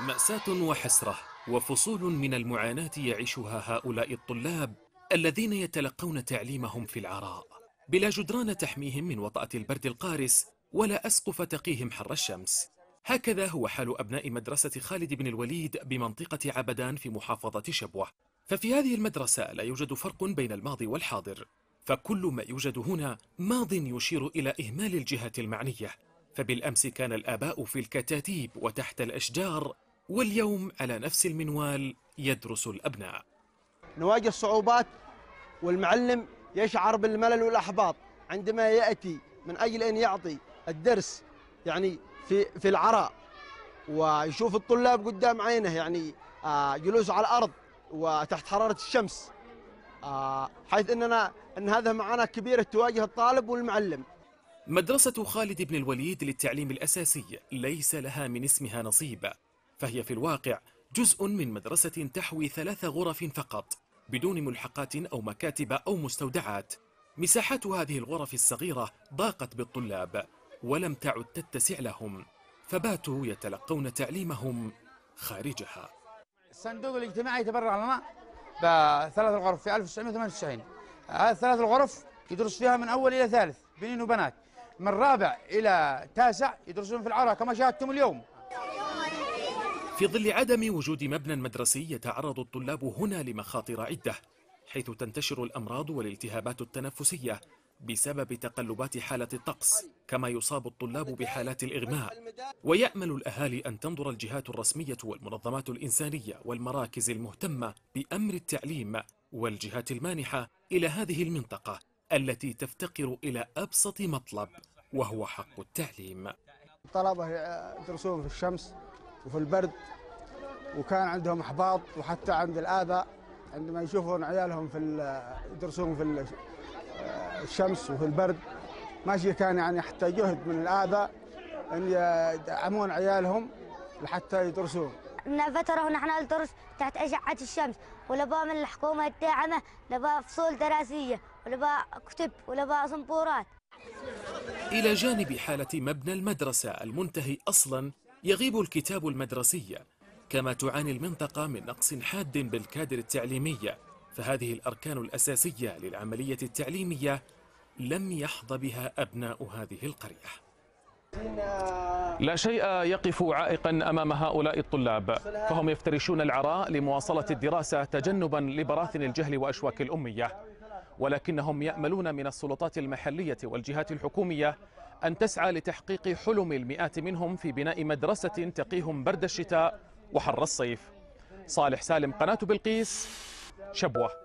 مأساة وحسرة وفصول من المعاناة يعيشها هؤلاء الطلاب الذين يتلقون تعليمهم في العراء بلا جدران تحميهم من وطأة البرد القارس ولا أسقف تقيهم حر الشمس هكذا هو حال أبناء مدرسة خالد بن الوليد بمنطقة عبدان في محافظة شبوة ففي هذه المدرسة لا يوجد فرق بين الماضي والحاضر فكل ما يوجد هنا ماض يشير إلى إهمال الجهات المعنية فبالأمس كان الآباء في الكتاتيب وتحت الأشجار واليوم على نفس المنوال يدرس الأبناء نواجه صعوبات والمعلم يشعر بالملل والأحباط عندما يأتي من أجل أن يعطي الدرس يعني في, في العراء ويشوف الطلاب قدام عينه يعني آه، جلوس على الأرض وتحت حرارة الشمس آه، حيث أننا أن هذا معاناة كبيرة تواجه الطالب والمعلم مدرسة خالد بن الوليد للتعليم الأساسي ليس لها من اسمها نصيب فهي في الواقع جزء من مدرسة تحوي ثلاث غرف فقط بدون ملحقات أو مكاتب أو مستودعات مساحات هذه الغرف الصغيرة ضاقت بالطلاب ولم تعد تتسع لهم فباتوا يتلقون تعليمهم خارجها الصندوق الاجتماعي تبرع لنا بثلاث الغرف في 1998 هذه الثلاث الغرف يدرس فيها من أول إلى ثالث بنين وبنات من رابع إلى تاسع يدرسون في العراق كما شاهدتم اليوم في ظل عدم وجود مبنى مدرسي يتعرض الطلاب هنا لمخاطر عدة حيث تنتشر الأمراض والالتهابات التنفسية بسبب تقلبات حالة الطقس كما يصاب الطلاب بحالات الإغماء ويأمل الأهالي أن تنظر الجهات الرسمية والمنظمات الإنسانية والمراكز المهتمة بأمر التعليم والجهات المانحة إلى هذه المنطقة التي تفتقر إلى أبسط مطلب وهو حق التعليم الطلبة يدرسون في الشمس وفي البرد وكان عندهم احباط وحتى عند الاباء عندما يشوفون عيالهم في يدرسون في الشمس وفي البرد ماشي كان يعني حتى جهد من الاباء ان يدعمون عيالهم لحتى يدرسون من فترة احنا ندرس تحت أشعة الشمس ولبا من الحكومة الداعمة لبا فصول دراسية ولبا كتب ولبا صنبورات إلى جانب حالة مبنى المدرسة المنتهي أصلا يغيب الكتاب المدرسي كما تعاني المنطقة من نقص حاد بالكادر التعليمي فهذه الأركان الأساسية للعملية التعليمية لم يحظ بها أبناء هذه القرية لا شيء يقف عائقا امام هؤلاء الطلاب فهم يفترشون العراء لمواصله الدراسه تجنبا لبراثن الجهل واشواك الاميه ولكنهم ياملون من السلطات المحليه والجهات الحكوميه أن تسعى لتحقيق حلم المئات منهم في بناء مدرسة تقيهم برد الشتاء وحر الصيف صالح سالم قناة بلقيس شبوه